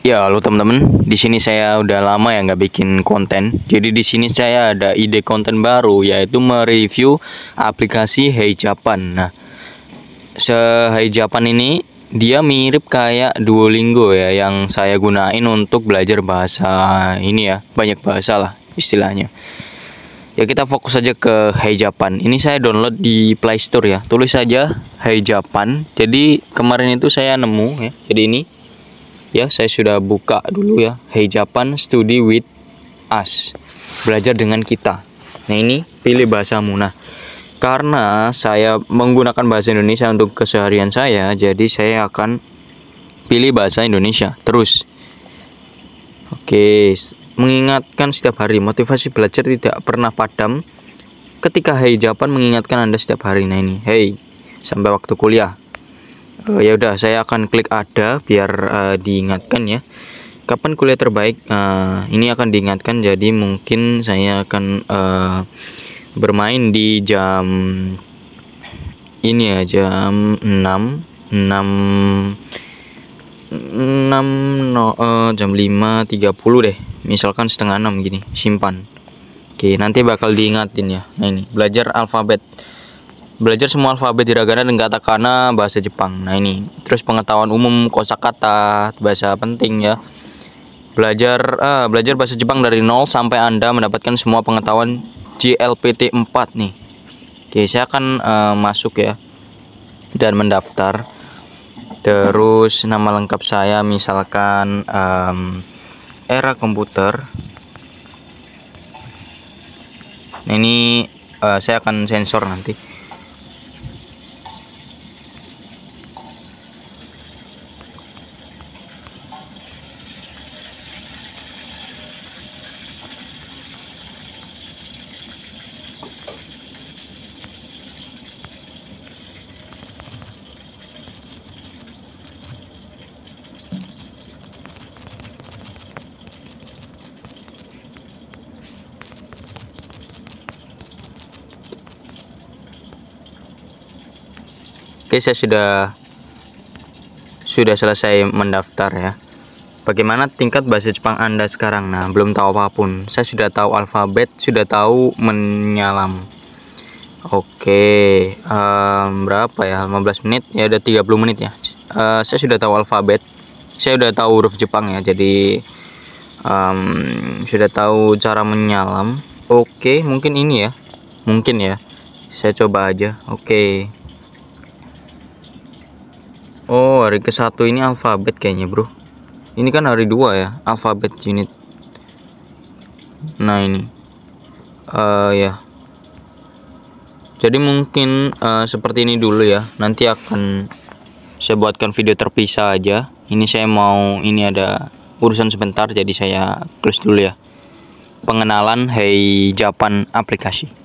Ya, halo teman-teman. Di sini saya udah lama ya nggak bikin konten. Jadi di sini saya ada ide konten baru yaitu mereview aplikasi Hey Japan. Nah, se Hey Japan ini dia mirip kayak Duolingo ya yang saya gunain untuk belajar bahasa ini ya, banyak bahasa lah istilahnya. Ya kita fokus aja ke Hey Japan. Ini saya download di Play Store ya. Tulis saja Hey Japan. Jadi kemarin itu saya nemu ya. Jadi ini ya saya sudah buka dulu ya Hey Japan Study with Us belajar dengan kita nah ini pilih bahasamu nah karena saya menggunakan bahasa Indonesia untuk keseharian saya jadi saya akan pilih bahasa Indonesia terus oke mengingatkan setiap hari motivasi belajar tidak pernah padam ketika Hey Japan mengingatkan Anda setiap hari nah ini Hey sampai waktu kuliah uh, ya udah saya akan klik ada biar uh, diingatkan ya kapan kuliah terbaik uh, ini akan diingatkan jadi mungkin saya akan uh, bermain di jam ini ya jam 6 6 6 no, uh, jam 5.30 deh misalkan setengah 6 gini simpan Oke nanti bakal diingatin ya nah, ini belajar alfabet Belajar semua alfabet hiragana dan katakana bahasa Jepang. Nah, ini. Terus pengetahuan umum kosakata, bahasa penting ya. Belajar uh, belajar bahasa Jepang dari nol sampai Anda mendapatkan semua pengetahuan JLPT 4 nih. Oke, saya akan uh, masuk ya dan mendaftar. Terus nama lengkap saya misalkan um, Era Komputer. Nah, ini uh, saya akan sensor nanti Oke saya sudah sudah selesai mendaftar ya bagaimana tingkat bahasa Jepang Anda sekarang? Nah, belum tahu apapun. Saya sudah tahu alfabet, sudah tahu menyalam. Oke, um, berapa ya? 15 menit, ya ada 30 menit ya. Uh, saya sudah tahu alfabet, saya sudah tahu huruf Jepang ya, jadi um, sudah tahu cara menyalam. Oke, mungkin ini ya, mungkin ya. Saya coba aja. Oke. Oh, hari ke satu ini alfabet kayaknya, Bro. Ini kan hari dua ya, alfabet unit. Nah, ini. Uh, ya. Jadi mungkin uh, seperti ini dulu ya. Nanti akan saya buatkan video terpisah aja. Ini saya mau ini ada urusan sebentar jadi saya close dulu ya. Pengenalan Hey Japan aplikasi.